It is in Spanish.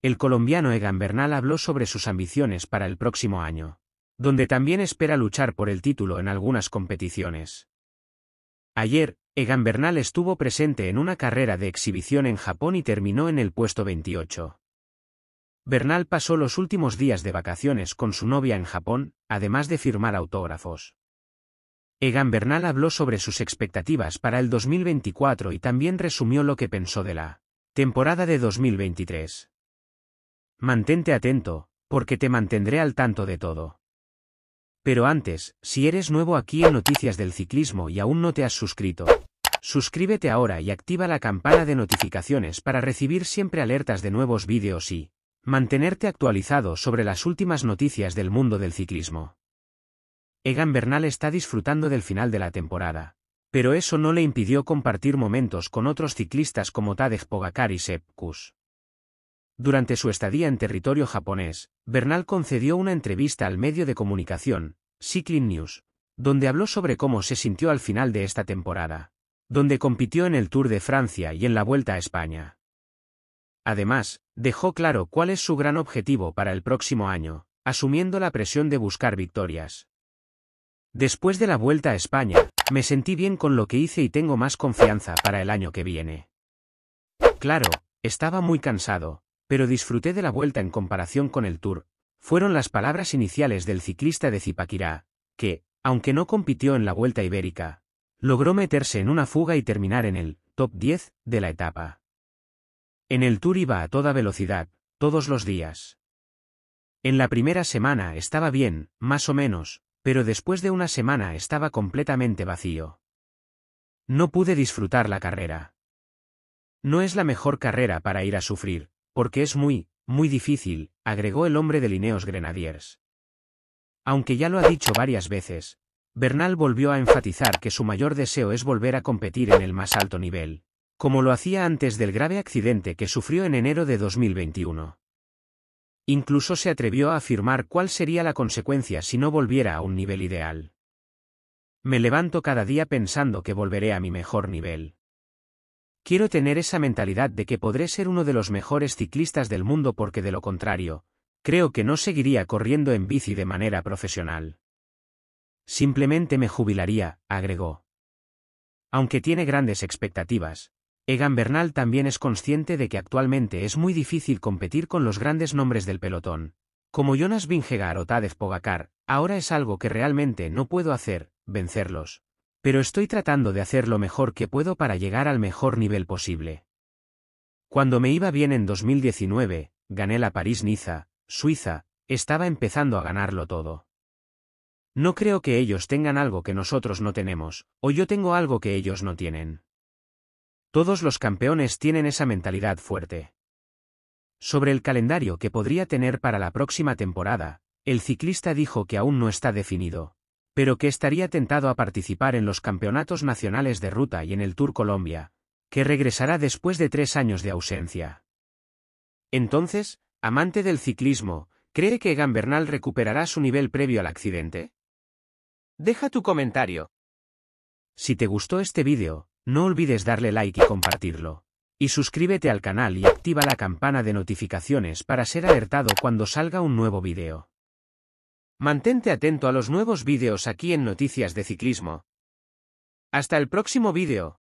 el colombiano Egan Bernal habló sobre sus ambiciones para el próximo año, donde también espera luchar por el título en algunas competiciones. Ayer, Egan Bernal estuvo presente en una carrera de exhibición en Japón y terminó en el puesto 28. Bernal pasó los últimos días de vacaciones con su novia en Japón, además de firmar autógrafos. Egan Bernal habló sobre sus expectativas para el 2024 y también resumió lo que pensó de la temporada de 2023. Mantente atento, porque te mantendré al tanto de todo. Pero antes, si eres nuevo aquí en Noticias del Ciclismo y aún no te has suscrito, suscríbete ahora y activa la campana de notificaciones para recibir siempre alertas de nuevos vídeos y mantenerte actualizado sobre las últimas noticias del mundo del ciclismo. Egan Bernal está disfrutando del final de la temporada, pero eso no le impidió compartir momentos con otros ciclistas como Tadej Pogacar y Sepp Kuss. Durante su estadía en territorio japonés, Bernal concedió una entrevista al medio de comunicación, Cycling News, donde habló sobre cómo se sintió al final de esta temporada, donde compitió en el Tour de Francia y en la Vuelta a España. Además, dejó claro cuál es su gran objetivo para el próximo año, asumiendo la presión de buscar victorias. Después de la Vuelta a España, me sentí bien con lo que hice y tengo más confianza para el año que viene. Claro, estaba muy cansado, pero disfruté de la vuelta en comparación con el Tour, fueron las palabras iniciales del ciclista de Zipaquirá, que, aunque no compitió en la Vuelta Ibérica, logró meterse en una fuga y terminar en el top 10 de la etapa. En el Tour iba a toda velocidad, todos los días. En la primera semana estaba bien, más o menos, pero después de una semana estaba completamente vacío. No pude disfrutar la carrera. No es la mejor carrera para ir a sufrir, porque es muy, muy difícil, agregó el hombre de Lineos Grenadiers. Aunque ya lo ha dicho varias veces, Bernal volvió a enfatizar que su mayor deseo es volver a competir en el más alto nivel, como lo hacía antes del grave accidente que sufrió en enero de 2021. Incluso se atrevió a afirmar cuál sería la consecuencia si no volviera a un nivel ideal. Me levanto cada día pensando que volveré a mi mejor nivel. Quiero tener esa mentalidad de que podré ser uno de los mejores ciclistas del mundo porque de lo contrario, creo que no seguiría corriendo en bici de manera profesional. Simplemente me jubilaría, agregó. Aunque tiene grandes expectativas, Egan Bernal también es consciente de que actualmente es muy difícil competir con los grandes nombres del pelotón. Como Jonas Vingegaard o Tadej Pogacar, ahora es algo que realmente no puedo hacer, vencerlos. Pero estoy tratando de hacer lo mejor que puedo para llegar al mejor nivel posible. Cuando me iba bien en 2019, gané la París-Niza, Suiza, estaba empezando a ganarlo todo. No creo que ellos tengan algo que nosotros no tenemos, o yo tengo algo que ellos no tienen. Todos los campeones tienen esa mentalidad fuerte. Sobre el calendario que podría tener para la próxima temporada, el ciclista dijo que aún no está definido, pero que estaría tentado a participar en los campeonatos nacionales de ruta y en el Tour Colombia, que regresará después de tres años de ausencia. Entonces, amante del ciclismo, ¿cree que Egan Bernal recuperará su nivel previo al accidente? Deja tu comentario. Si te gustó este vídeo, no olvides darle like y compartirlo. Y suscríbete al canal y activa la campana de notificaciones para ser alertado cuando salga un nuevo vídeo. Mantente atento a los nuevos vídeos aquí en Noticias de Ciclismo. Hasta el próximo vídeo.